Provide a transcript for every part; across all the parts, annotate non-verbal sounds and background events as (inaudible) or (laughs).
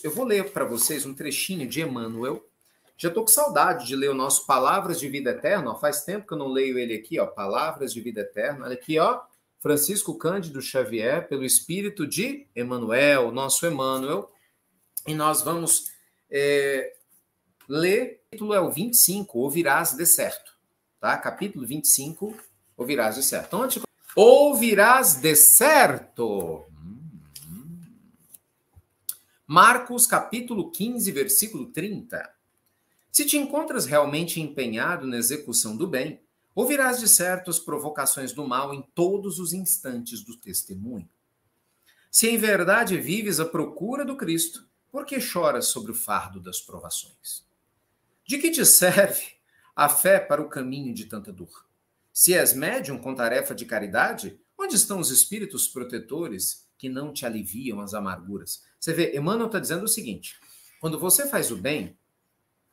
Eu vou ler para vocês um trechinho de Emmanuel. Já estou com saudade de ler o nosso Palavras de Vida Eterna. faz tempo que eu não leio ele aqui, ó. Palavras de Vida Eterna. Olha aqui, ó. Francisco Cândido Xavier, pelo espírito de Emmanuel, nosso Emmanuel. E nós vamos é, ler. O título é o 25, Ouvirás de certo. Tá? Capítulo 25, Ouvirás de certo. Então, antes... Ouvirás de certo. Marcos capítulo 15, versículo 30. Se te encontras realmente empenhado na execução do bem, ouvirás de certo as provocações do mal em todos os instantes do testemunho. Se em verdade vives à procura do Cristo, por que choras sobre o fardo das provações? De que te serve a fé para o caminho de tanta dor? Se és médium com tarefa de caridade, onde estão os espíritos protetores que não te aliviam as amarguras. Você vê, Emmanuel está dizendo o seguinte: quando você faz o bem,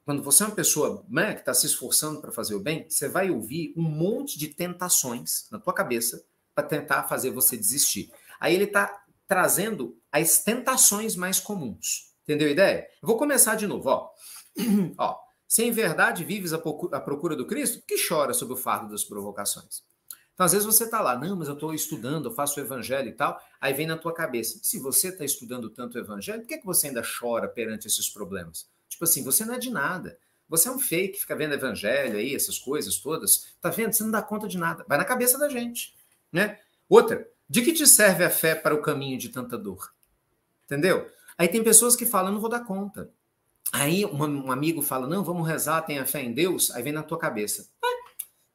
quando você é uma pessoa né, que está se esforçando para fazer o bem, você vai ouvir um monte de tentações na tua cabeça para tentar fazer você desistir. Aí ele está trazendo as tentações mais comuns. Entendeu a ideia? Eu vou começar de novo, ó. (clears throat) ó se em verdade vives à procura do Cristo, que chora sobre o fardo das provocações. Então, às vezes você está lá, não, mas eu estou estudando, eu faço o evangelho e tal, aí vem na tua cabeça, se você está estudando tanto o evangelho, por que, é que você ainda chora perante esses problemas? Tipo assim, você não é de nada, você é um fake, fica vendo evangelho aí, essas coisas todas, tá vendo? Você não dá conta de nada, vai na cabeça da gente, né? Outra, de que te serve a fé para o caminho de tanta dor? Entendeu? Aí tem pessoas que falam, não vou dar conta. Aí um amigo fala, não, vamos rezar, tenha fé em Deus, aí vem na tua cabeça, vai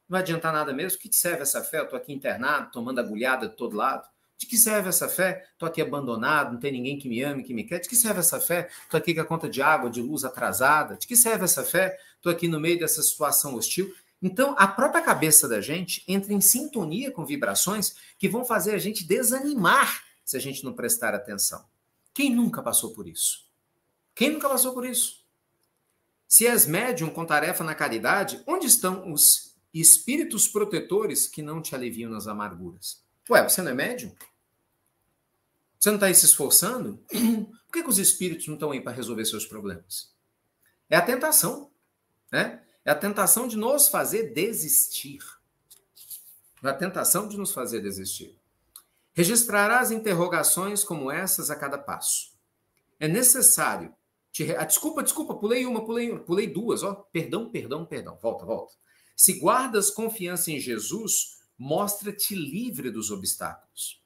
não adianta nada mesmo? Que te serve essa fé? Eu estou aqui internado, tomando agulhada de todo lado. De que serve essa fé? Estou aqui abandonado, não tem ninguém que me ame, que me quer. De que serve essa fé? Estou aqui com a conta de água, de luz atrasada. De que serve essa fé? Estou aqui no meio dessa situação hostil. Então, a própria cabeça da gente entra em sintonia com vibrações que vão fazer a gente desanimar se a gente não prestar atenção. Quem nunca passou por isso? Quem nunca passou por isso? Se és médium com tarefa na caridade, onde estão os e espíritos protetores que não te aliviam nas amarguras. Ué, você não é médium? Você não está aí se esforçando? (clears throat) Por que, que os espíritos não estão aí para resolver seus problemas? É a tentação, né? É a tentação de nos fazer desistir. É a tentação de nos fazer desistir. Registrarás interrogações como essas a cada passo. É necessário. Te... Ah, desculpa, desculpa, pulei uma, pulei, pulei duas, ó. Perdão, perdão, perdão. Volta, volta. Se guardas confiança em Jesus, mostra-te livre dos obstáculos.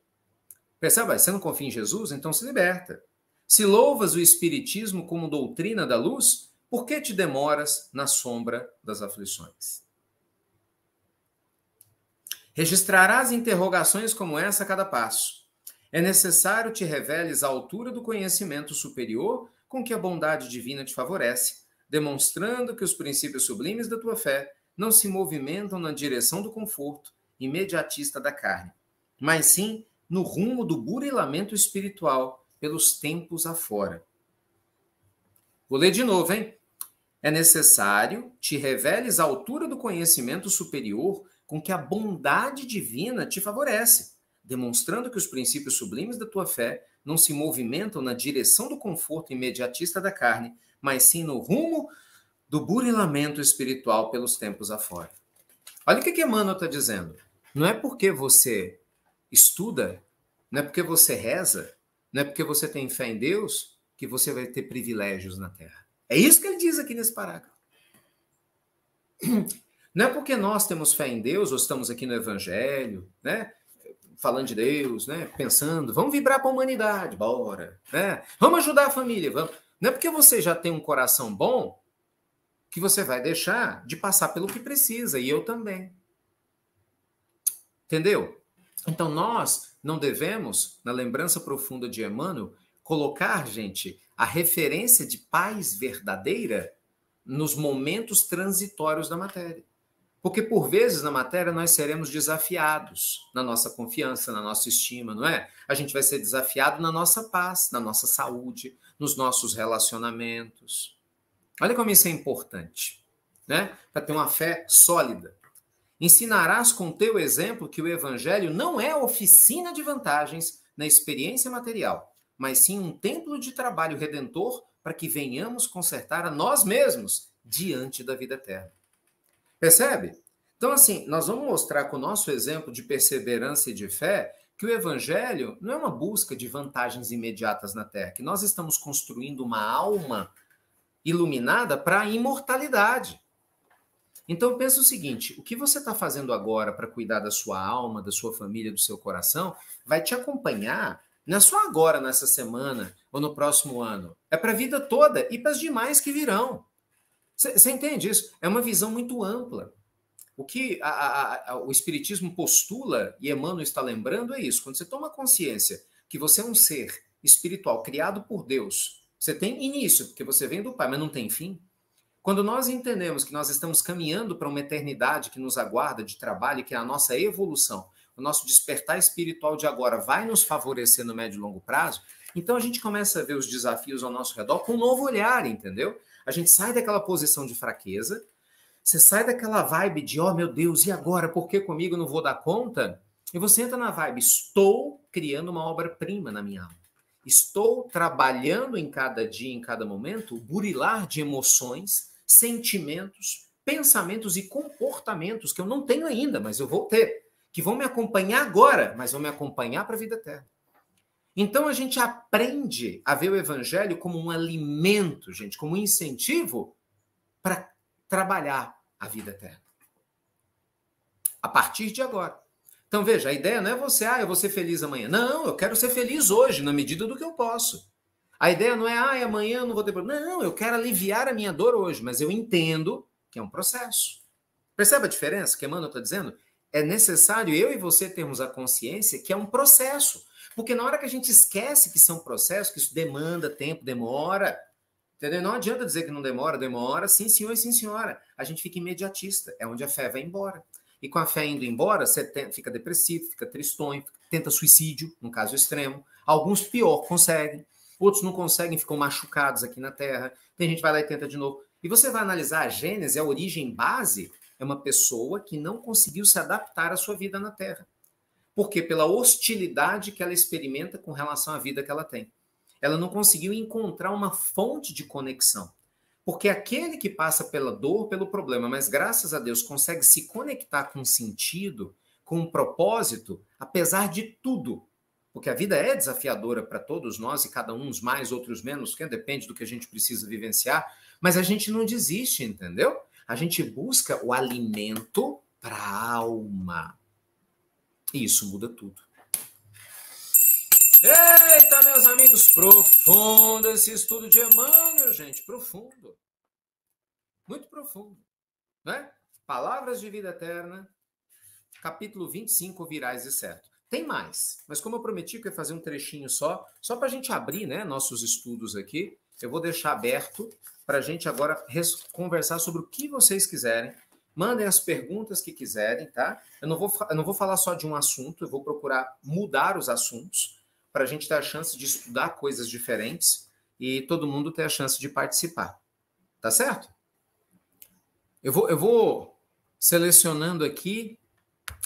Perceba, Você não confia em Jesus? Então se liberta. Se louvas o Espiritismo como doutrina da luz, por que te demoras na sombra das aflições? Registrarás interrogações como essa a cada passo. É necessário te reveles a altura do conhecimento superior com que a bondade divina te favorece, demonstrando que os princípios sublimes da tua fé não se movimentam na direção do conforto imediatista da carne, mas sim no rumo do burilamento espiritual pelos tempos afora. Vou ler de novo, hein? É necessário te reveles a altura do conhecimento superior com que a bondade divina te favorece, demonstrando que os princípios sublimes da tua fé não se movimentam na direção do conforto imediatista da carne, mas sim no rumo do burilamento espiritual pelos tempos afora. Olha o que, que Emmanuel está dizendo. Não é porque você estuda, não é porque você reza, não é porque você tem fé em Deus que você vai ter privilégios na terra. É isso que ele diz aqui nesse parágrafo. (clears throat) Não é porque nós temos fé em Deus, ou estamos aqui no Evangelho, né? Falando de Deus, né? Pensando, vamos vibrar para a humanidade, bora, né? Vamos ajudar a família, vamos. Não é porque você já tem um coração bom que você vai deixar de passar pelo que precisa, e eu também. Entendeu? Então nós não devemos, na lembrança profunda de Emmanuel, colocar, gente, a referência de paz verdadeira nos momentos transitórios da matéria. Porque por vezes na matéria nós seremos desafiados na nossa confiança, na nossa estima, não é? A gente vai ser desafiado na nossa paz, na nossa saúde, nos nossos relacionamentos. Olha como isso é importante, né? Para ter uma fé sólida. Ensinarás com teu exemplo que o evangelho não é oficina de vantagens na experiência material, mas sim um templo de trabalho redentor para que venhamos consertar a nós mesmos diante da vida eterna. Percebe? Então, assim, nós vamos mostrar com o nosso exemplo de perseverança e de fé que o evangelho não é uma busca de vantagens imediatas na terra, que nós estamos construindo uma alma iluminada para a imortalidade. Então pensa o seguinte: o que você está fazendo agora para cuidar da sua alma, da sua família, do seu coração, vai te acompanhar não é só agora, nessa semana ou no próximo ano. É para a vida toda e para as demais que virão. Você entende isso? É uma visão muito ampla. O que a, a, a, o Espiritismo postula, e Emmanuel está lembrando, é isso. Quando você toma consciência que você é um ser espiritual criado por Deus você tem início, porque você vem do Pai, mas não tem fim. Quando nós entendemos que nós estamos caminhando para uma eternidade que nos aguarda de trabalho, que é a nossa evolução, o nosso despertar espiritual de agora vai nos favorecer no médio e longo prazo, então a gente começa a ver os desafios ao nosso redor com um novo olhar, entendeu? A gente sai daquela posição de fraqueza, você sai daquela vibe de, oh meu Deus, e agora? Por que comigo não vou dar conta? E você entra na vibe, estou criando uma obra-prima na minha alma. Estou trabalhando em cada dia, em cada momento, o burilar de emoções, sentimentos, pensamentos e comportamentos que eu não tenho ainda, mas eu vou ter, que vão me acompanhar agora, mas vão me acompanhar para a vida eterna. Então a gente aprende a ver o evangelho como um alimento, gente, como um incentivo para trabalhar a vida eterna. A partir de agora. Então veja, a ideia não é você, ah, eu vou ser feliz amanhã. Não, eu quero ser feliz hoje, na medida do que eu posso. A ideia não é, ah, é amanhã eu não vou ter problema. Não, eu quero aliviar a minha dor hoje, mas eu entendo que é um processo. Percebe a diferença que Emmanuel está dizendo? É necessário eu e você termos a consciência que é um processo. Porque na hora que a gente esquece que são processos, que isso demanda tempo, demora. Entendeu? Não adianta dizer que não demora, demora, sim senhor e sim senhora. A gente fica imediatista, é onde a fé vai embora. E com a fé indo embora, você tem, fica depressivo, fica tristonho, tenta suicídio, num caso extremo. Alguns pior conseguem, outros não conseguem, ficam machucados aqui na Terra. Tem gente que vai lá e tenta de novo. E você vai analisar a gênese, a origem base, é uma pessoa que não conseguiu se adaptar à sua vida na Terra. Por quê? Pela hostilidade que ela experimenta com relação à vida que ela tem. Ela não conseguiu encontrar uma fonte de conexão. Porque aquele que passa pela dor, pelo problema, mas graças a Deus consegue se conectar com um sentido, com um propósito, apesar de tudo. Porque a vida é desafiadora para todos nós e cada um uns mais, outros menos, que depende do que a gente precisa vivenciar, mas a gente não desiste, entendeu? A gente busca o alimento para a alma. E isso muda tudo. Eita, meus amigos, profundo esse estudo de Emmanuel, gente, profundo. Muito profundo, né? Palavras de Vida Eterna, capítulo 25, Virais e Certo. Tem mais, mas como eu prometi que eu ia fazer um trechinho só, só para a gente abrir né, nossos estudos aqui, eu vou deixar aberto para a gente agora conversar sobre o que vocês quiserem. Mandem as perguntas que quiserem, tá? Eu não, vou, eu não vou falar só de um assunto, eu vou procurar mudar os assuntos para a gente ter a chance de estudar coisas diferentes e todo mundo ter a chance de participar. Tá certo? Eu vou, eu vou selecionando aqui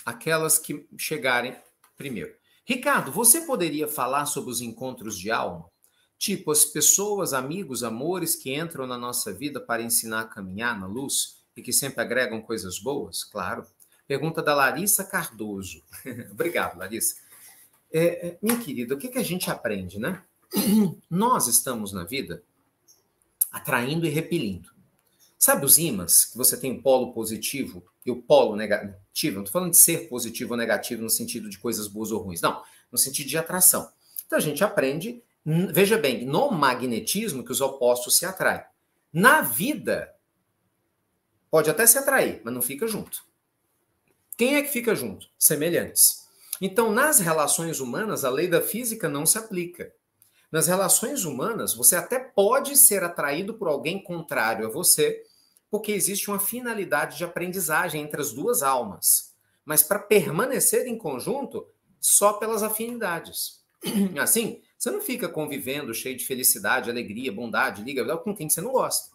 aquelas que chegarem primeiro. Ricardo, você poderia falar sobre os encontros de alma? Tipo, as pessoas, amigos, amores que entram na nossa vida para ensinar a caminhar na luz e que sempre agregam coisas boas? Claro. Pergunta da Larissa Cardoso. (laughs) Obrigado, Larissa. É, é, minha querida, o que, que a gente aprende, né? (clears throat) Nós estamos na vida atraindo e repelindo. Sabe os ímãs que você tem o polo positivo e o polo negativo? Não estou falando de ser positivo ou negativo no sentido de coisas boas ou ruins, não, no sentido de atração. Então a gente aprende, veja bem, no magnetismo que os opostos se atraem. Na vida, pode até se atrair, mas não fica junto. Quem é que fica junto? Semelhantes. Então, nas relações humanas, a lei da física não se aplica. Nas relações humanas, você até pode ser atraído por alguém contrário a você, porque existe uma finalidade de aprendizagem entre as duas almas. Mas para permanecer em conjunto, só pelas afinidades. (clears throat) Assim, você não fica convivendo cheio de felicidade, alegria, bondade, liga com quem você não gosta.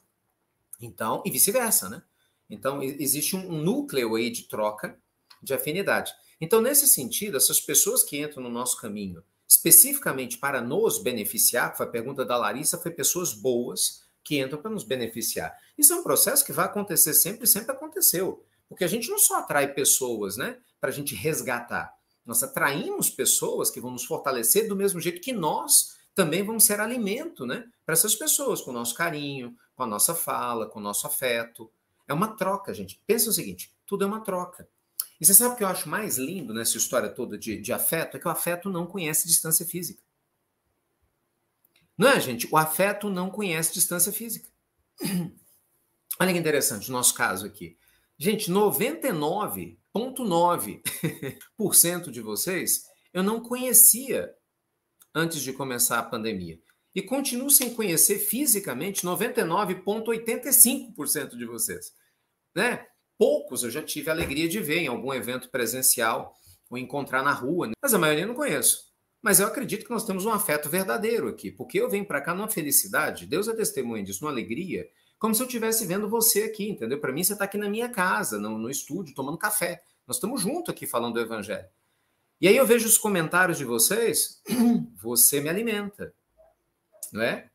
Então, e vice-versa, né? Então, existe um núcleo aí de troca de afinidade. Então, nesse sentido, essas pessoas que entram no nosso caminho especificamente para nos beneficiar, foi a pergunta da Larissa, foi pessoas boas que entram para nos beneficiar. Isso é um processo que vai acontecer sempre, sempre aconteceu. Porque a gente não só atrai pessoas, né, para a gente resgatar. Nós atraímos pessoas que vão nos fortalecer do mesmo jeito que nós também vamos ser alimento, né, para essas pessoas, com o nosso carinho, com a nossa fala, com o nosso afeto. É uma troca, gente. Pensa o seguinte: tudo é uma troca. E você sabe o que eu acho mais lindo nessa história toda de, de afeto? É que o afeto não conhece distância física. Não é, gente? O afeto não conhece distância física. (clears throat) Olha que interessante o nosso caso aqui. Gente, 99,9% (laughs) de vocês eu não conhecia antes de começar a pandemia. E continuo sem conhecer fisicamente 99,85% de vocês. Né? poucos eu já tive a alegria de ver em algum evento presencial ou encontrar na rua, né? mas a maioria eu não conheço. Mas eu acredito que nós temos um afeto verdadeiro aqui, porque eu venho para cá numa felicidade, Deus é testemunha disso, numa alegria, como se eu estivesse vendo você aqui, entendeu? Para mim, você está aqui na minha casa, no, no estúdio, tomando café. Nós estamos juntos aqui falando do Evangelho. E aí eu vejo os comentários de vocês, (clears throat) você me alimenta, não é?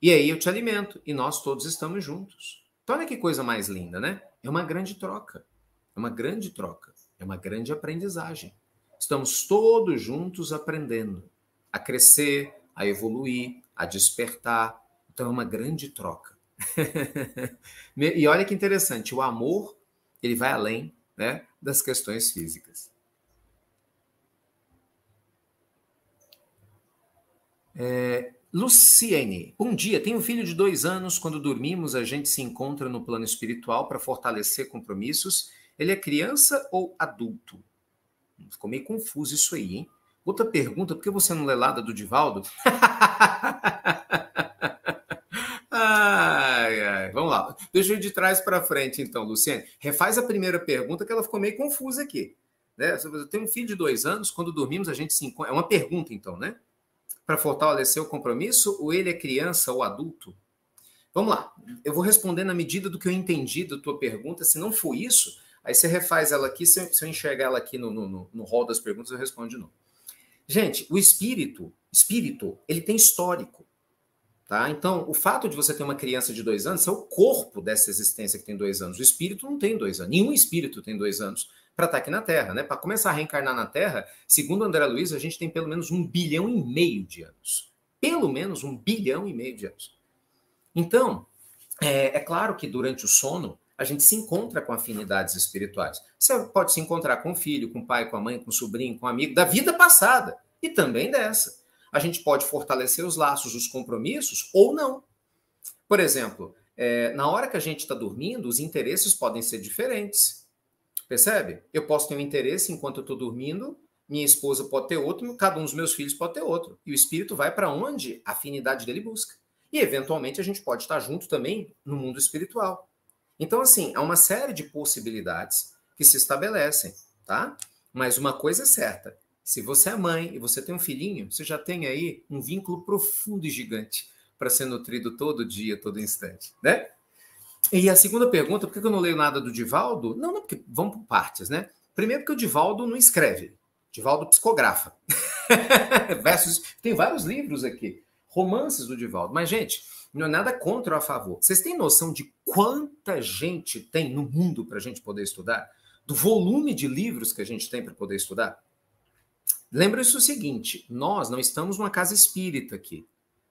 E aí eu te alimento, e nós todos estamos juntos. Então, olha que coisa mais linda, né? É uma grande troca. É uma grande troca. É uma grande aprendizagem. Estamos todos juntos aprendendo a crescer, a evoluir, a despertar. Então é uma grande troca. (laughs) e olha que interessante, o amor ele vai além né, das questões físicas. É, Luciene, bom dia. Tenho um filho de dois anos. Quando dormimos, a gente se encontra no plano espiritual para fortalecer compromissos. Ele é criança ou adulto? Ficou meio confuso isso aí, hein? Outra pergunta, por que você não lê nada do Divaldo? (laughs) ai, ai. Vamos lá. Deixa eu ir de trás para frente, então, Luciene. Refaz a primeira pergunta, que ela ficou meio confusa aqui. Né? um filho de dois anos, quando dormimos a gente se encontra... É uma pergunta, então, né? para fortalecer o compromisso ou ele é criança ou adulto? Vamos lá, eu vou responder na medida do que eu entendi da tua pergunta. Se não for isso, aí você refaz ela aqui. Se eu, enxergar ela aqui no, no, no hall das perguntas, eu respondo de novo. Gente, o espírito, espírito, ele tem histórico. Tá? Então, o fato de você ter uma criança de dois anos é o corpo dessa existência que tem dois anos. O espírito não tem dois anos. Nenhum espírito tem dois anos para estar tá aqui na Terra, né? Para começar a reencarnar na Terra, segundo André Luiz, a gente tem pelo menos um bilhão e meio de anos. Pelo menos um bilhão e meio de anos. Então, é, é claro que durante o sono a gente se encontra com afinidades espirituais. Você pode se encontrar com o filho, com o pai, com a mãe, com o sobrinho, com o amigo da vida passada e também dessa. A gente pode fortalecer os laços, os compromissos ou não. Por exemplo, é, na hora que a gente está dormindo, os interesses podem ser diferentes. Percebe? Eu posso ter um interesse enquanto eu estou dormindo, minha esposa pode ter outro, cada um dos meus filhos pode ter outro. E o espírito vai para onde a afinidade dele busca. E, eventualmente, a gente pode estar junto também no mundo espiritual. Então, assim, há uma série de possibilidades que se estabelecem, tá? Mas uma coisa é certa: se você é mãe e você tem um filhinho, você já tem aí um vínculo profundo e gigante para ser nutrido todo dia, todo instante, né? E a segunda pergunta, por que eu não leio nada do Divaldo? Não, não, porque vamos por partes, né? Primeiro porque o Divaldo não escreve. Divaldo psicografa. (laughs) Versos, tem vários livros aqui, romances do Divaldo. Mas, gente, não é nada contra ou a favor. Vocês têm noção de quanta gente tem no mundo para a gente poder estudar? Do volume de livros que a gente tem para poder estudar? Lembra-se o seguinte: nós não estamos numa casa espírita aqui.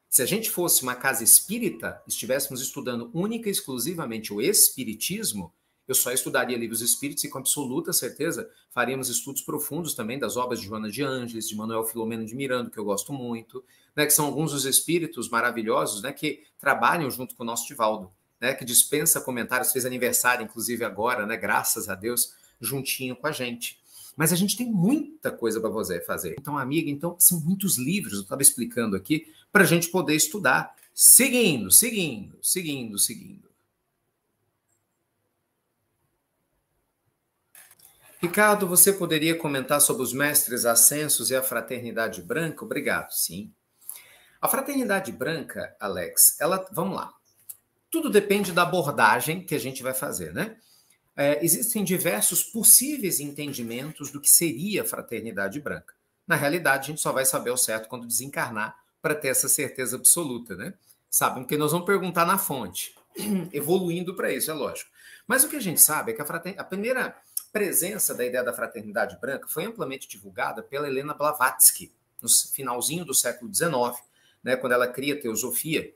Se a gente fosse uma casa espírita, estivéssemos estudando única e exclusivamente o espiritismo, eu só estudaria livros espíritos e, com absoluta certeza, faríamos estudos profundos também das obras de Joana de Ângeles, de Manuel Filomeno de Miranda, que eu gosto muito, né, que são alguns dos espíritos maravilhosos né, que trabalham junto com o nosso Divaldo, né, que dispensa comentários, fez aniversário, inclusive agora, né, graças a Deus, juntinho com a gente. Mas a gente tem muita coisa para você fazer. Então, amiga, então são muitos livros, eu estava explicando aqui, para a gente poder estudar. Seguindo, seguindo, seguindo, seguindo. Ricardo, você poderia comentar sobre os mestres ascensos e a fraternidade branca? Obrigado, sim. A fraternidade branca, Alex, ela, vamos lá. Tudo depende da abordagem que a gente vai fazer, né? é, existem diversos possíveis entendimentos do que seria fraternidade branca. Na realidade, a gente só vai saber o certo quando desencarnar para ter essa certeza absoluta, né? Sabem, porque nós vamos perguntar na fonte, (clears throat) evoluindo para isso, é lógico. Mas o que a gente sabe é que a, a primeira presença da ideia da fraternidade branca foi amplamente divulgada pela Helena Blavatsky, no finalzinho do século XIX, né, quando ela cria a teosofia,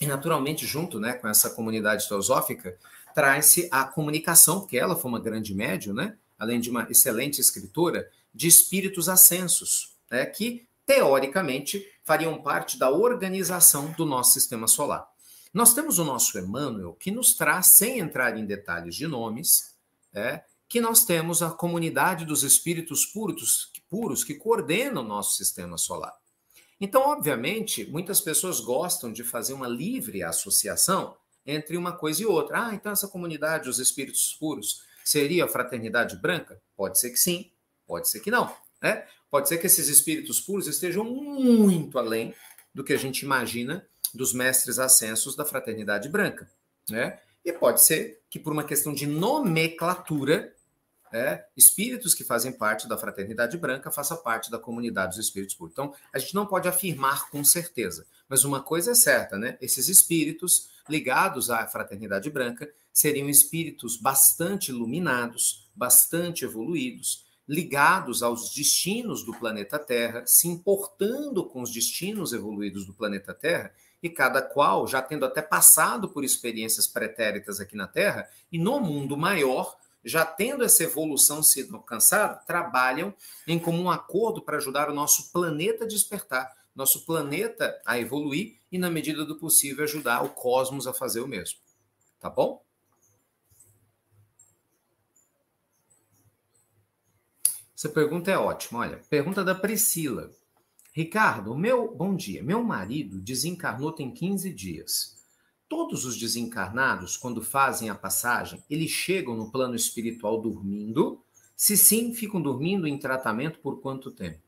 e naturalmente junto né, com essa comunidade teosófica, traz-se a comunicação, porque ela foi uma grande médium, né? além de uma excelente escritora, de espíritos ascensos, né? que, teoricamente, fariam parte da organização do nosso sistema solar. Nós temos o nosso Emmanuel, que nos traz, sem entrar em detalhes de nomes, é, que nós temos a comunidade dos espíritos puros, puros que coordena o nosso sistema solar. Então, obviamente, muitas pessoas gostam de fazer uma livre associação entre uma coisa e outra. Ah, então essa comunidade, os espíritos puros, seria a fraternidade branca? Pode ser que sim, pode ser que não. Né? Pode ser que esses espíritos puros estejam muito além do que a gente imagina dos mestres ascensos da fraternidade branca. Né? E pode ser que, por uma questão de nomenclatura, é, espíritos que fazem parte da fraternidade branca façam parte da comunidade dos espíritos puros. Então, a gente não pode afirmar com certeza, mas uma coisa é certa, né? Esses espíritos ligados à fraternidade branca seriam espíritos bastante iluminados, bastante evoluídos, ligados aos destinos do planeta Terra, se importando com os destinos evoluídos do planeta Terra, e cada qual já tendo até passado por experiências pretéritas aqui na Terra e no mundo maior, já tendo essa evolução sido alcançada, trabalham em comum acordo para ajudar o nosso planeta a despertar nosso planeta a evoluir e, na medida do possível, ajudar o cosmos a fazer o mesmo. Tá bom? Essa pergunta é ótima. Olha, pergunta da Priscila. Ricardo, meu bom dia. Meu marido desencarnou tem 15 dias. Todos os desencarnados, quando fazem a passagem, eles chegam no plano espiritual dormindo? Se sim, ficam dormindo em tratamento por quanto tempo?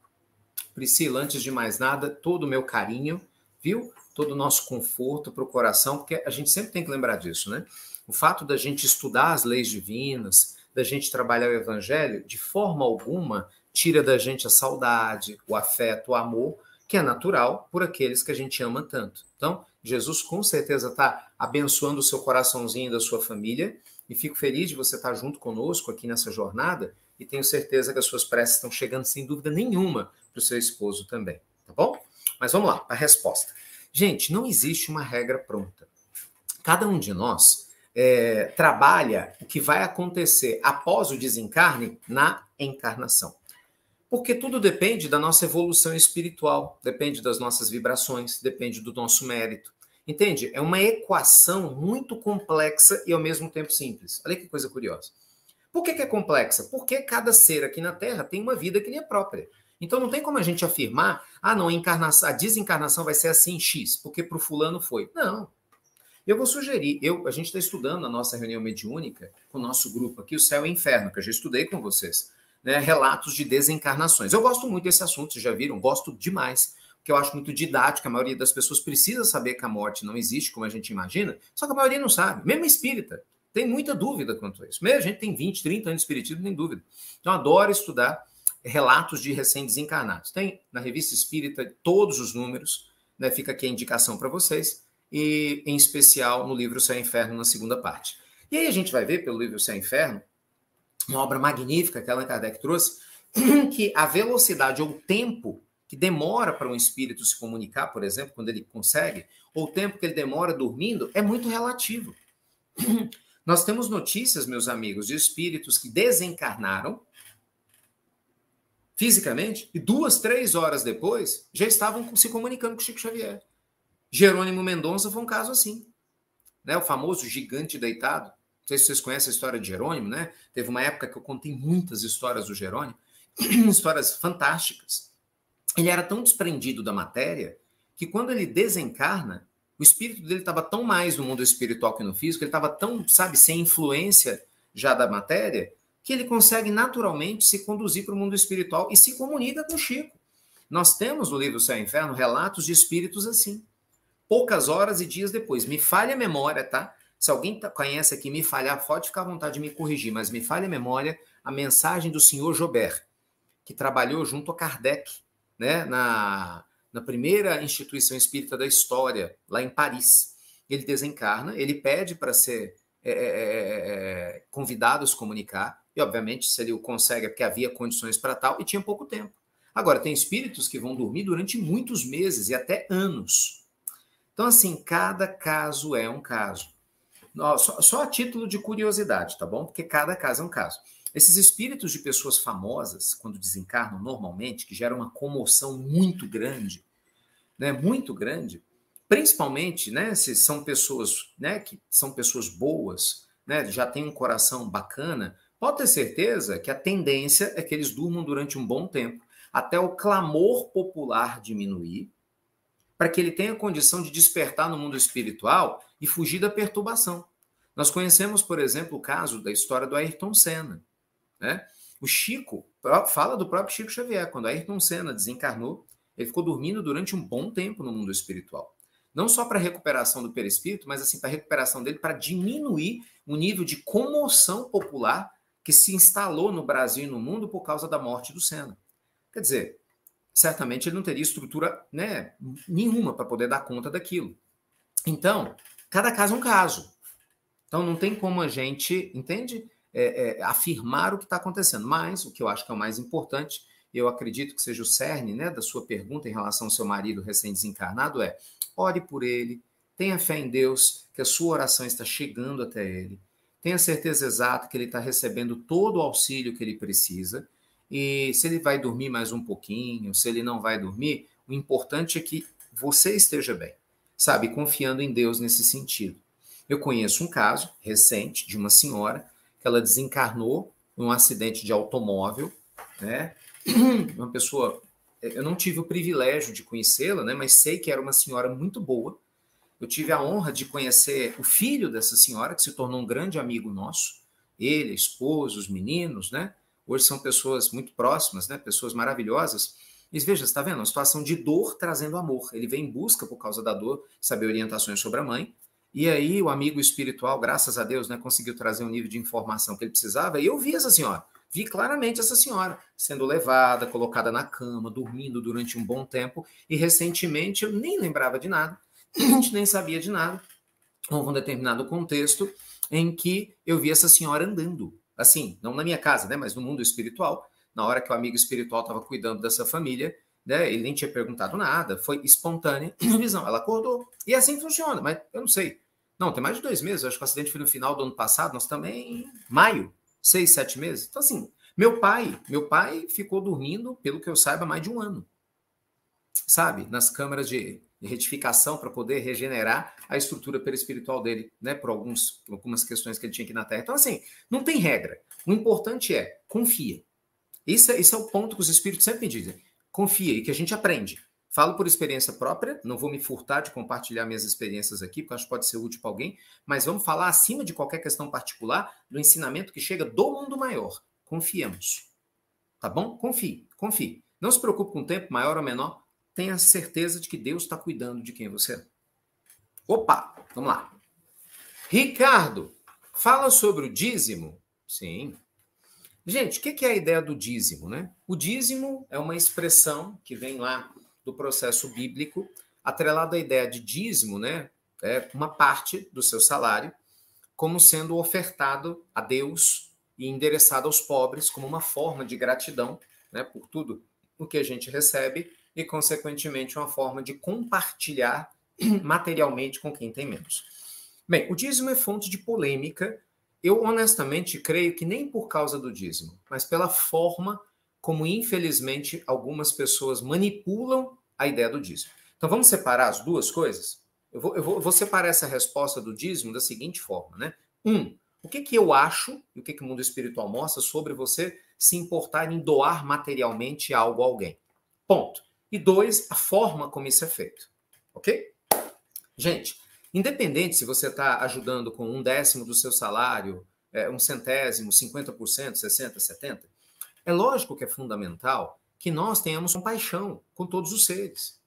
Priscila, antes de mais nada, todo o meu carinho, viu? Todo o nosso conforto para o coração, porque a gente sempre tem que lembrar disso, né? O fato da gente estudar as leis divinas, da gente trabalhar o evangelho, de forma alguma tira da gente a saudade, o afeto, o amor, que é natural por aqueles que a gente ama tanto. Então, Jesus com certeza está abençoando o seu coraçãozinho da sua família e fico feliz de você estar tá junto conosco aqui nessa jornada e tenho certeza que as suas preces estão chegando sem dúvida nenhuma para o seu esposo também, tá bom? Mas vamos lá, a resposta. Gente, não existe uma regra pronta. Cada um de nós é, trabalha o que vai acontecer após o desencarne na encarnação. Porque tudo depende da nossa evolução espiritual, depende das nossas vibrações, depende do nosso mérito. Entende? É uma equação muito complexa e ao mesmo tempo simples. Olha que coisa curiosa. Por que, que é complexa? Porque cada ser aqui na Terra tem uma vida que lhe é própria. Então não tem como a gente afirmar, ah, não, a, encarnação, a desencarnação vai ser assim, X, porque para o fulano foi. Não. Eu vou sugerir, eu, a gente está estudando na nossa reunião mediúnica, com o nosso grupo aqui, o Céu e o Inferno, que eu já estudei com vocês, né, relatos de desencarnações. Eu gosto muito desse assunto, vocês já viram, gosto demais, porque eu acho muito didático, a maioria das pessoas precisa saber que a morte não existe, como a gente imagina, só que a maioria não sabe, mesmo espírita. Tem muita dúvida quanto a isso. Mesmo a gente tem 20, 30 anos de espiritismo, tem dúvida. Então, adoro estudar relatos de recém-desencarnados. Tem na revista espírita todos os números, né? fica aqui a indicação para vocês, e em especial no livro Céu e Inferno, na segunda parte. E aí a gente vai ver pelo livro Céu e Inferno, uma obra magnífica que Allan Kardec trouxe, (clears throat) que a velocidade ou o tempo que demora para um espírito se comunicar, por exemplo, quando ele consegue, ou o tempo que ele demora dormindo, é muito relativo. (clears throat) Nós temos notícias, meus amigos, de espíritos que desencarnaram fisicamente e duas, três horas depois já estavam se comunicando com Chico Xavier. Jerônimo Mendonça foi um caso assim. Né? O famoso gigante deitado. Não sei se vocês conhecem a história de Jerônimo, né? Teve uma época que eu contei muitas histórias do Jerônimo, (clears throat) histórias fantásticas. Ele era tão desprendido da matéria que quando ele desencarna, o espírito dele estava tão mais no mundo espiritual que no físico, ele estava tão, sabe, sem influência já da matéria, que ele consegue naturalmente se conduzir para o mundo espiritual e se comunica com Chico. Nós temos no livro Céu e Inferno relatos de espíritos assim. Poucas horas e dias depois. Me falha a memória, tá? Se alguém tá, conhece aqui, me falhar, pode ficar à vontade de me corrigir, mas me falha a memória a mensagem do senhor Jobert, que trabalhou junto a Kardec, né, na na primeira instituição espírita da história, lá em Paris. Ele desencarna, ele pede para ser é é, é, é, é, convidado a se comunicar, e obviamente, se ele o consegue, é porque havia condições para tal, e tinha pouco tempo. Agora, tem espíritos que vão dormir durante muitos meses e até anos. Então, assim, cada caso é um caso. Só, só a título de curiosidade, tá bom? Porque cada caso é um caso. Esses espíritos de pessoas famosas, quando desencarnam normalmente, que geram uma comoção muito grande, né, muito grande, principalmente né, se são pessoas né, que são pessoas boas, né, já têm um coração bacana, pode ter certeza que a tendência é que eles durmam durante um bom tempo, até o clamor popular diminuir, para que ele tenha condição de despertar no mundo espiritual e fugir da perturbação. Nós conhecemos, por exemplo, o caso da história do Ayrton Senna. Né? O Chico, fala do próprio Chico Xavier, quando Ayrton Senna desencarnou, ele ficou dormindo durante um bom tempo no mundo espiritual. Não só para recuperação do perispírito, mas assim para recuperação dele, para diminuir o nível de comoção popular que se instalou no Brasil e no mundo por causa da morte do Senna. Quer dizer, certamente ele não teria estrutura né, nenhuma para poder dar conta daquilo. Então, cada caso é um caso. Então, não tem como a gente, entende? É, é, afirmar o que está acontecendo. Mas o que eu acho que é o mais importante eu acredito que seja o cerne né, da sua pergunta em relação ao seu marido recém-desencarnado, é ore por ele, tenha fé em Deus, que a sua oração está chegando até ele, tenha certeza exata que ele está recebendo todo o auxílio que ele precisa, e se ele vai dormir mais um pouquinho, se ele não vai dormir, o importante é que você esteja bem, sabe? Confiando em Deus nesse sentido. Eu conheço um caso recente de uma senhora que ela desencarnou num acidente de automóvel, né? (clears throat) uma pessoa, é, eu não tive o privilégio de conhecê-la, né, mas sei que era uma senhora muito boa. Eu tive a honra de conhecer o filho dessa senhora, que se tornou um grande amigo nosso. Ele, a esposa, os meninos, né? Hoje são pessoas muito próximas, né? Pessoas maravilhosas. Mas veja, está vendo? É uma situação de dor trazendo amor. Ele vem em busca por causa da dor, saber orientações sobre a mãe. E aí o amigo espiritual, graças a Deus, né, conseguiu trazer o nível de informação que ele precisava. E eu vi essa senhora. Vi claramente essa senhora sendo levada, colocada na cama, dormindo durante um bom tempo, e recentemente eu nem lembrava de nada, a gente nem sabia de nada. Houve um determinado contexto em que eu vi essa senhora andando, assim, não na minha casa, né, mas no mundo espiritual. Na hora que o amigo espiritual estava cuidando dessa família, né, ele nem tinha perguntado nada, foi espontânea a visão. Ela acordou. E é assim funciona, mas eu não sei. Não, tem mais de dois meses, acho que o acidente foi no final do ano passado, nós também. Maio, seis, sete meses. Então, assim, meu pai, meu pai ficou dormindo, pelo que eu saiba, mais de um ano. Sabe? Nas câmaras de retificação para poder regenerar a estrutura perispiritual dele, né? Por alguns, algumas questões que ele tinha aqui na Terra. Então, assim, não tem regra. O importante é confia. Isso é, esse é o ponto que os espíritos sempre dizem. Confia e que a gente aprende. Falo por experiência própria, não vou me furtar de compartilhar minhas experiências aqui, porque acho que pode ser útil para alguém, mas vamos falar acima de qualquer questão particular do ensinamento que chega do mundo maior. Confiemos. Tá bom? Confie, confie. Não se preocupe com o tempo, maior ou menor. Tenha certeza de que Deus está cuidando de quem você é. Opa, vamos lá. Ricardo, fala sobre o dízimo. Sim. Gente, o que é a ideia do dízimo, né? O dízimo é uma expressão que vem lá do processo bíblico, atrelado à ideia de dízimo, né? É uma parte do seu salário, como sendo ofertado a Deus e endereçado aos pobres como uma forma de gratidão né, por tudo o que a gente recebe e, consequentemente, uma forma de compartilhar (clears throat) materialmente com quem tem menos. Bem, o dízimo é fonte de polêmica. Eu honestamente creio que nem por causa do dízimo, mas pela forma como infelizmente algumas pessoas manipulam a ideia do dízimo. Então vamos separar as duas coisas? Eu vou, eu vou, eu vou separar essa resposta do dízimo da seguinte forma, né? Um, o que, que eu acho e o que, que o mundo espiritual mostra sobre você se importar em doar materialmente algo a alguém? Ponto. E dois, a forma como isso é feito. Ok? Gente, independente se você está ajudando com um décimo do seu salário, é, um centésimo, 50%, 60%, 70%, é lógico que é fundamental que nós tenhamos compaixão com todos os seres.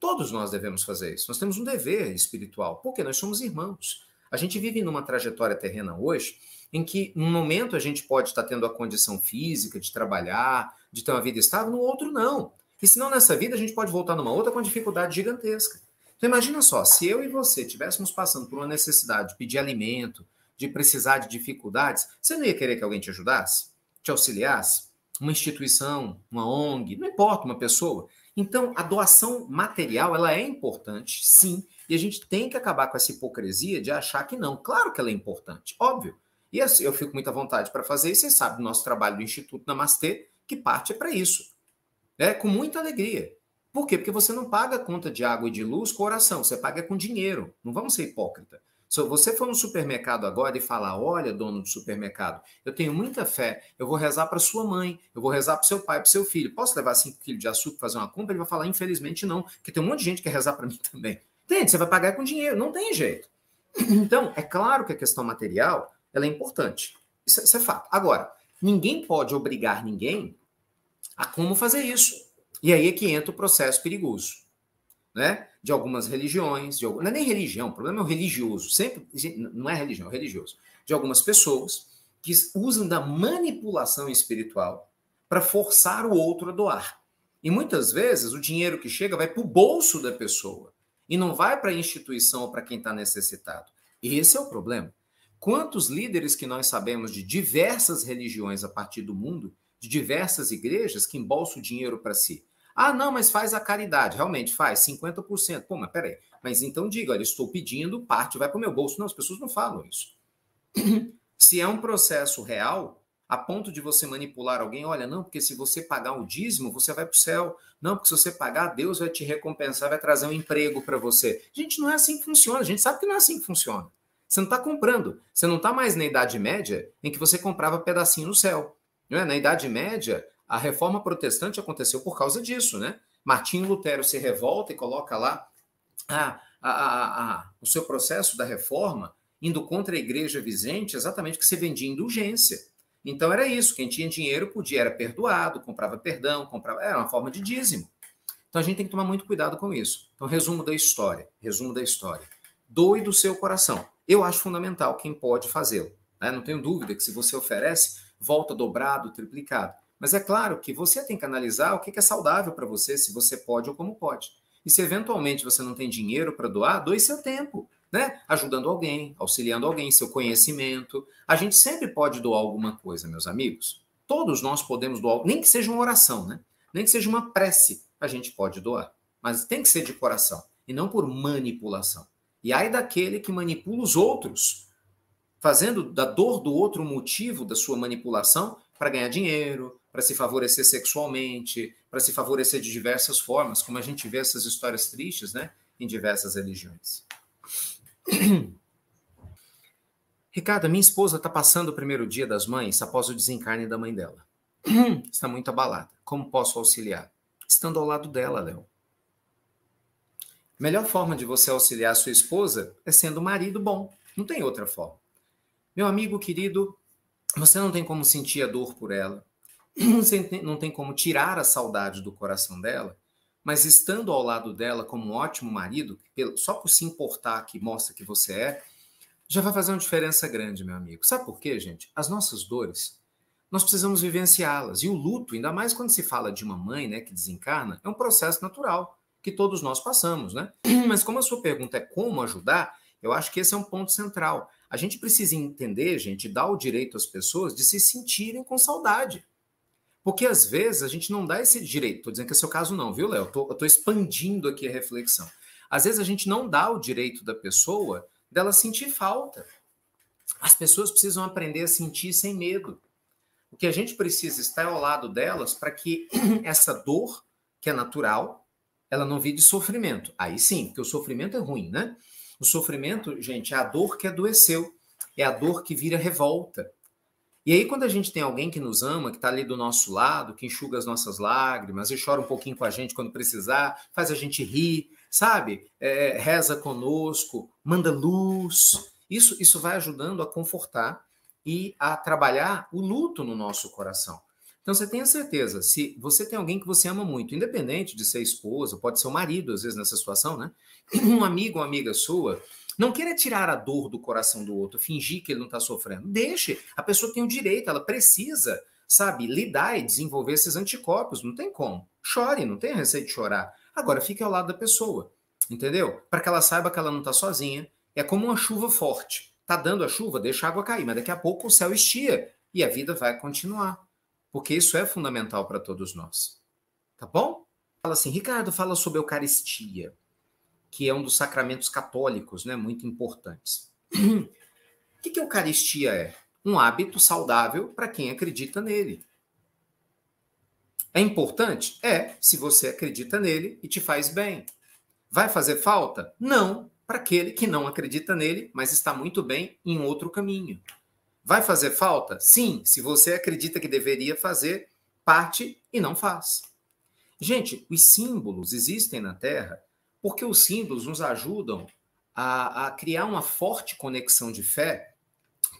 Todos nós devemos fazer isso. Nós temos um dever espiritual, porque nós somos irmãos. A gente vive numa trajetória terrena hoje em que, num momento, a gente pode estar tendo a condição física de trabalhar, de ter uma vida estável, no outro, não. E se não nessa vida, a gente pode voltar numa outra com dificuldade gigantesca. Então, imagina só, se eu e você estivéssemos passando por uma necessidade de pedir alimento, de precisar de dificuldades, você não ia querer que alguém te ajudasse? te auxiliasse, uma instituição, uma ONG, não importa, uma pessoa. Então, a doação material, ela é importante, sim, e a gente tem que acabar com essa hipocrisia de achar que não. Claro que ela é importante, óbvio. E assim, eu fico muito à vontade para fazer, e você sabe do nosso trabalho do Instituto Namastê, que parte é para isso. é Com muita alegria. Por quê? Porque você não paga conta de água e de luz com oração, você paga com dinheiro. Não vamos ser hipócritas. Se você for no supermercado agora e falar: Olha, dono do supermercado, eu tenho muita fé, eu vou rezar para sua mãe, eu vou rezar para seu pai, para seu filho, posso levar 5 quilos de açúcar fazer uma compra? Ele vai falar: Infelizmente não, porque tem um monte de gente que quer rezar para (laughs) mim também. Entende? Você vai pagar com dinheiro, não tem jeito. (clears throat) Então, é claro que a questão material ela é importante. Isso, é, isso é fato. Agora, ninguém pode obrigar ninguém a como fazer isso. E aí é que entra o processo perigoso né? De algumas religiões, de, não é nem religião, o problema é o religioso, sempre não é religião, é religioso, de algumas pessoas que usam da manipulação espiritual para forçar o outro a doar. E muitas vezes o dinheiro que chega vai para o bolso da pessoa e não vai para a instituição ou para quem está necessitado. E esse é o problema. Quantos líderes que nós sabemos de diversas religiões a partir do mundo, de diversas igrejas que embolsam o dinheiro para si? Ah, não, mas faz a caridade. Realmente faz, 50%. Pô, mas peraí. Mas então diga, olha, estou pedindo, parte vai para o meu bolso. Não, as pessoas não falam isso. (clears throat) Se é um processo real, a ponto de você manipular alguém, olha, não, porque se você pagar o dízimo, você vai para o céu. Não, porque se você pagar, Deus vai te recompensar, vai trazer um emprego para você. Gente, não é assim que funciona. A gente sabe que não é assim que funciona. Você não está comprando. Você não está mais na Idade Média em que você comprava pedacinho no céu. Não é? Na Idade Média, a reforma protestante aconteceu por causa disso, né? Martim Lutero se revolta e coloca lá a, a, a, o seu processo da reforma indo contra a igreja vizente, exatamente que se vendia indulgência. Então era isso, quem tinha dinheiro podia, era perdoado, comprava perdão, comprava, era uma forma de dízimo. Então a gente tem que tomar muito cuidado com isso. Então, resumo da história, resumo da história. Doe do seu coração. Eu acho fundamental quem pode fazê-lo. Né? Não tenho dúvida que se você oferece, volta dobrado, triplicado. Mas é claro que você tem que analisar o que é saudável para você, se você pode ou como pode. E se eventualmente você não tem dinheiro para doar, doe seu tempo, né? Ajudando alguém, auxiliando alguém, seu conhecimento. A gente sempre pode doar alguma coisa, meus amigos. Todos nós podemos doar, nem que seja uma oração, né? Nem que seja uma prece, a gente pode doar. Mas tem que ser de coração e não por manipulação. E ai daquele que manipula os outros, fazendo da dor do outro o motivo da sua manipulação para ganhar dinheiro, para se favorecer sexualmente, para se favorecer de diversas formas, como a gente vê essas histórias tristes, né, em diversas religiões. (clears throat) Ricardo, minha esposa está passando o primeiro dia das mães após o desencarne da mãe dela. (clears throat) Está muito abalada. Como posso auxiliar? Estando ao lado dela, Léo. Melhor forma de você auxiliar sua esposa é sendo um marido bom. Não tem outra forma. Meu amigo querido, você não tem como sentir a dor por ela. Você (clears throat) não tem como tirar a saudade do coração dela, mas estando ao lado dela como um ótimo marido, só por se importar que mostra que você é, já vai fazer uma diferença grande, meu amigo. Sabe por quê, gente? As nossas dores, nós precisamos vivenciá-las. E o luto, ainda mais quando se fala de uma mãe né, que desencarna, é um processo natural que todos nós passamos, né? (clears throat) Mas como a sua pergunta é como ajudar, eu acho que esse é um ponto central. A gente precisa entender, gente, dar o direito às pessoas de se sentirem com saudade. Porque às vezes a gente não dá esse direito. Estou dizendo que é seu caso, não, viu, Léo? Estou expandindo aqui a reflexão. Às vezes a gente não dá o direito da pessoa dela sentir falta. As pessoas precisam aprender a sentir sem medo. O que a gente precisa estar ao lado delas para que (clears throat) essa dor, que é natural, ela não vire sofrimento. Aí sim, porque o sofrimento é ruim, né? O sofrimento, gente, é a dor que adoeceu, é a dor que vira revolta, e aí, quando a gente tem alguém que nos ama, que está ali do nosso lado, que enxuga as nossas lágrimas e chora um pouquinho com a gente quando precisar, faz a gente rir, sabe? É, reza conosco, manda luz. Isso, isso vai ajudando a confortar e a trabalhar o luto no nosso coração. Então você tenha certeza, se você tem alguém que você ama muito, independente de ser esposa, pode ser o marido, às vezes nessa situação, né? (clears throat) Um amigo ou amiga sua não queira tirar a dor do coração do outro, fingir que ele não está sofrendo. Deixe. A pessoa tem o direito, ela precisa, sabe, lidar e desenvolver esses anticorpos. Não tem como. Chore, não tem receio de chorar. Agora, fique ao lado da pessoa, entendeu? Para que ela saiba que ela não está sozinha. É como uma chuva forte. Tá dando a chuva, deixa a água cair, mas daqui a pouco o céu estia e a vida vai continuar. Porque isso é fundamental para todos nós. Tá bom? Fala assim, Ricardo, fala sobre Eucaristia que é um dos sacramentos católicos, né, muito importantes. o que, que a Eucaristia é? Um hábito saudável para quem acredita nele. É importante? É, se você acredita nele e te faz bem. Vai fazer falta? Não, para aquele que não acredita nele, mas está muito bem em outro caminho. Vai fazer falta? Sim, se você acredita que deveria fazer, parte e não faz. Gente, os símbolos existem na Terra porque os símbolos nos ajudam a, a criar uma forte conexão de fé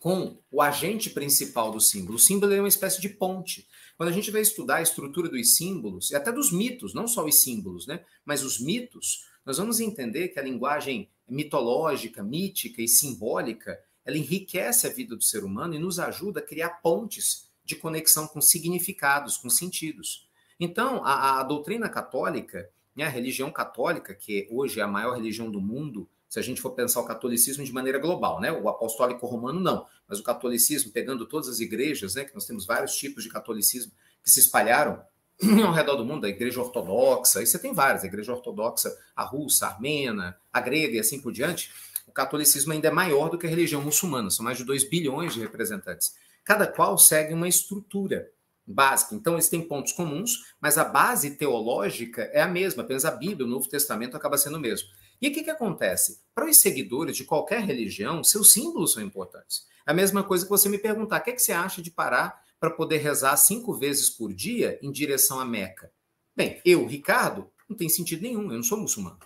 com o agente principal do símbolo. O símbolo é uma espécie de ponte. Quando a gente vai estudar a estrutura dos símbolos, e até dos mitos, não só os símbolos, né? mas os mitos, nós vamos entender que a linguagem mitológica, mítica e simbólica, ela enriquece a vida do ser humano e nos ajuda a criar pontes de conexão com significados, com sentidos. Então, a, a doutrina católica, né, a religião católica, que hoje é a maior religião do mundo, se a gente for pensar o catolicismo de maneira global, né? O apostólico romano não, mas o catolicismo, pegando todas as igrejas, né, que nós temos vários tipos de catolicismo que se espalharam (clears throat) ao redor do mundo, a igreja ortodoxa, e você tem várias, a igreja ortodoxa, a russa, a armena, a grega e assim por diante, o catolicismo ainda é maior do que a religião muçulmana, são mais de 2 bilhões de representantes. Cada qual segue uma estrutura básica. Então, eles têm pontos comuns, mas a base teológica é a mesma, apenas a Bíblia, o Novo Testamento acaba sendo o mesmo. E o que, que acontece? Para os seguidores de qualquer religião, seus símbolos são importantes. É A mesma coisa que você me perguntar: o que, é que você acha de parar para poder rezar cinco vezes por dia em direção a Meca? Bem, eu, Ricardo, não tem sentido nenhum, eu não sou muçulmano.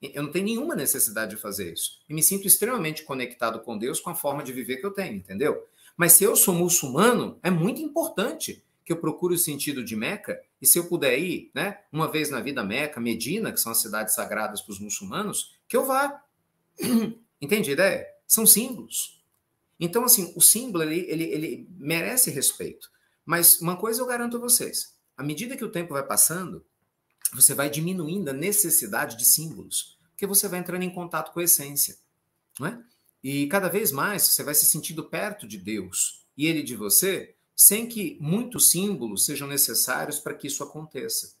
Eu não tenho nenhuma necessidade de fazer isso. E me sinto extremamente conectado com Deus, com a forma de viver que eu tenho, entendeu? Mas se eu sou muçulmano, é muito importante que eu procure o sentido de Meca, e se eu puder ir, né, uma vez na vida Meca, Medina, que são as cidades sagradas para os muçulmanos, que eu vá. (clears throat) Entende a ideia? São símbolos. Então, assim, o símbolo ele, ele, ele merece respeito. Mas uma coisa eu garanto a vocês: à medida que o tempo vai passando, você vai diminuindo a necessidade de símbolos, porque você vai entrando em contato com a essência. Não é? E cada vez mais você vai se sentindo perto de Deus e Ele de você, sem que muitos símbolos sejam necessários para que isso aconteça.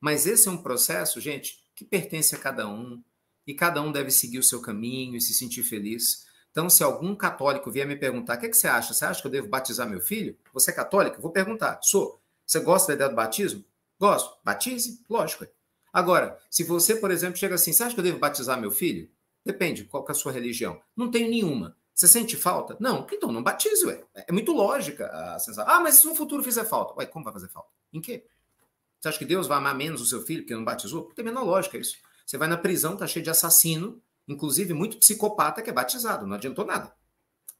Mas esse é um processo, gente, que pertence a cada um, e cada um deve seguir o seu caminho e se sentir feliz. Então, se algum católico vier me perguntar, o que, é que você acha? Você acha que eu devo batizar meu filho? Você é católico? Vou perguntar, sou. Você gosta da ideia do batismo? Gosto. Batize? Lógico. Agora, se você, por exemplo, chega assim, você acha que eu devo batizar meu filho? Depende, qual é a sua religião? Não tenho nenhuma. Você sente falta? Não, então não batize, ué. É, é muito lógica a sensação. Ah, mas se no futuro fizer falta? Ué, como vai fazer falta? Em quê? Você acha que Deus vai amar menos o seu filho porque não batizou? Tem menor lógica isso. Você vai na prisão, tá cheio de assassino, inclusive muito psicopata que é batizado, não adiantou nada.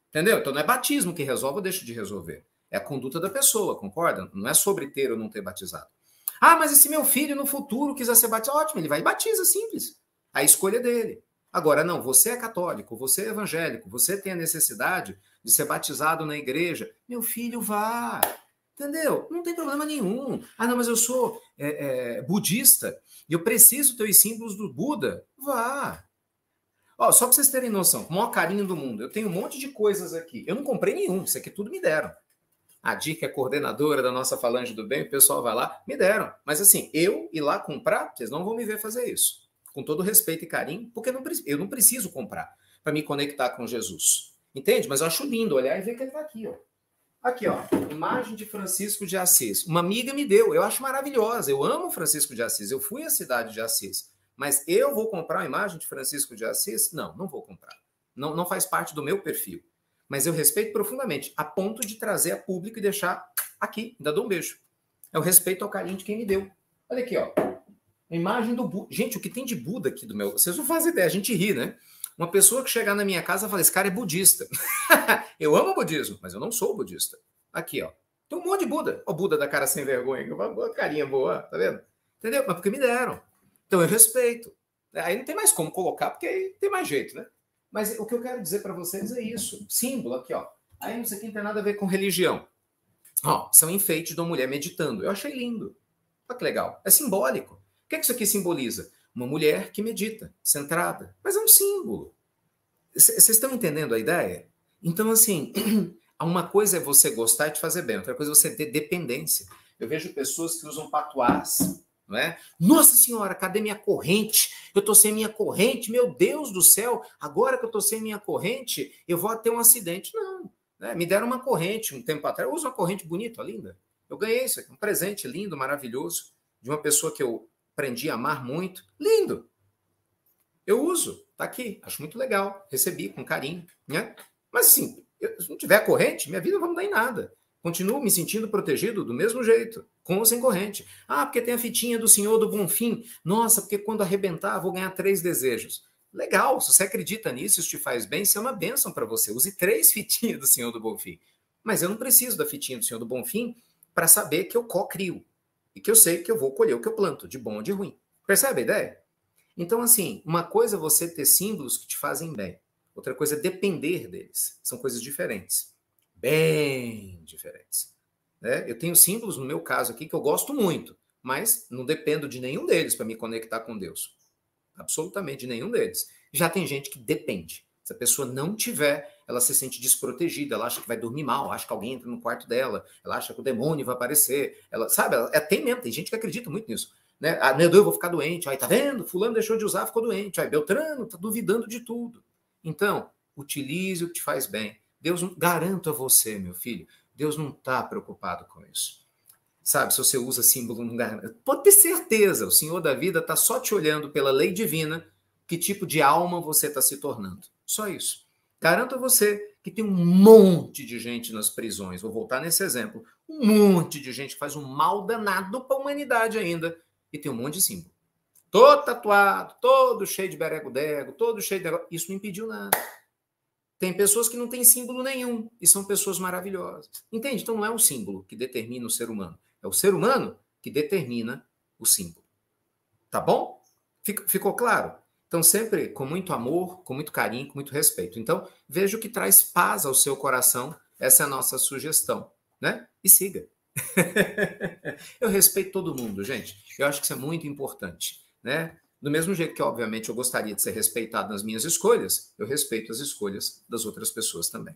Entendeu? Então não é batismo que resolve ou deixa de resolver. É a conduta da pessoa, concorda? Não é sobre ter ou não ter batizado. Ah, mas e se meu filho no futuro quiser ser batizado? Ótimo, ele vai e batiza, simples. A escolha dele. Agora, não, você é católico, você é evangélico, você tem a necessidade de ser batizado na igreja. Meu filho, vá. Entendeu? Não tem problema nenhum. Ah, não, mas eu sou é, é, budista e eu preciso ter os símbolos do Buda. Vá. Ó, só para vocês terem noção, o maior carinho do mundo, eu tenho um monte de coisas aqui. Eu não comprei nenhum, isso aqui tudo me deram. A dica é coordenadora da nossa Falange do Bem, o pessoal vai lá, me deram. Mas assim, eu ir lá comprar, vocês não vão me ver fazer isso com todo respeito e carinho, porque não, eu não preciso comprar para me conectar com Jesus. Entende? Mas eu acho lindo olhar e ver que ele está aqui, ó. Aqui, ó, imagem de Francisco de Assis. Uma amiga me deu, eu acho maravilhosa. Eu amo Francisco de Assis. Eu fui à cidade de Assis. Mas eu vou comprar a imagem de Francisco de Assis? Não, não vou comprar. Não, não faz parte do meu perfil. Mas eu respeito profundamente, a ponto de trazer a público e deixar aqui, ainda dou um beijo. É o respeito ao carinho de quem me deu. Olha aqui, ó. A imagem do Buda. Gente, o que tem de Buda aqui do meu. Vocês não fazem ideia, a gente ri, né? Uma pessoa que chegar na minha casa e fala: esse cara é budista. (laughs) eu amo o budismo, mas eu não sou budista. Aqui, ó. Tem um monte de Buda. Ó, Buda da cara sem vergonha, uma carinha boa, tá vendo? Entendeu? Mas porque me deram. Então eu respeito. É, aí não tem mais como colocar, porque aí tem mais jeito, né? Mas o que eu quero dizer para vocês é isso. Símbolo aqui, ó. Aí não sei quem tem nada a ver com religião. Ó, são enfeites de uma mulher meditando. Eu achei lindo. Olha que legal. É simbólico que, é que isso aqui simboliza? Uma mulher que medita, centrada. Mas é um símbolo. Vocês estão entendendo a ideia? Então, assim, (clears throat) uma coisa é você gostar e te fazer bem, outra coisa é você ter dependência. Eu vejo pessoas que usam patuás, não é? Nossa Senhora, cadê minha corrente? Eu tô sem minha corrente, meu Deus do céu, agora que eu tô sem minha corrente, eu vou ter um acidente. Não, né? me deram uma corrente um tempo atrás, eu uso uma corrente bonita, linda. Eu ganhei isso aqui, um presente lindo, maravilhoso, de uma pessoa que eu aprendi a amar muito. Lindo! Eu uso, tá aqui, acho muito legal, recebi com carinho, né? Mas assim, eu, se não tiver corrente, minha vida não vai mudar em nada. Continuo me sentindo protegido do mesmo jeito, com ou sem corrente. Ah, porque tem a fitinha do Senhor do Bonfim. Nossa, porque quando arrebentar, vou ganhar três desejos. Legal, se você acredita nisso, isso te faz bem, isso é uma benção para você. Use três (laughs) fitinhas do Senhor do Bonfim. Mas eu não preciso da fitinha do Senhor do Bonfim para saber que eu co-crio e que eu sei que eu vou colher o que eu planto, de bom ou de ruim. Percebe a ideia? Então, assim, uma coisa é você ter símbolos que te fazem bem, outra coisa é depender deles. São coisas diferentes. Bem diferentes. Né? Eu tenho símbolos, no meu caso aqui, que eu gosto muito, mas não dependo de nenhum deles para me conectar com Deus. Absolutamente de nenhum deles. Já tem gente que depende. Se a pessoa não tiver, ela se sente desprotegida, ela acha que vai dormir mal, acha que alguém entra no quarto dela, ela acha que o demônio vai aparecer, ela sabe, ela, é, tem mesmo, tem gente que acredita muito nisso. Né? Ah, meu Deus, eu vou ficar doente, aí tá vendo? Fulano deixou de usar, ficou doente, aí Beltrano tá duvidando de tudo. Então, utilize o que te faz bem. Deus garanto a você, meu filho, Deus não está preocupado com isso. Sabe, se você usa símbolo, não garanta. Pode ter certeza, o Senhor da vida está só te olhando pela lei divina, que tipo de alma você está se tornando. Só isso. Garanto a você que tem um monte de gente nas prisões. Vou voltar nesse exemplo. Um monte de gente que faz um mal danado para a humanidade ainda. E tem um monte de símbolo. Todo tatuado, todo cheio de berego-dego, todo cheio de. Isso não impediu nada. Tem pessoas que não têm símbolo nenhum e são pessoas maravilhosas. Entende? Então não é o símbolo que determina o ser humano. É o ser humano que determina o símbolo. Tá bom? Ficou claro? Então, sempre com muito amor, com muito carinho, com muito respeito. Então, veja o que traz paz ao seu coração. Essa é a nossa sugestão, né? E siga. (laughs) eu respeito todo mundo, gente. Eu acho que isso é muito importante, né? Do mesmo jeito que, obviamente, eu gostaria de ser respeitado nas minhas escolhas, eu respeito as escolhas das outras pessoas também.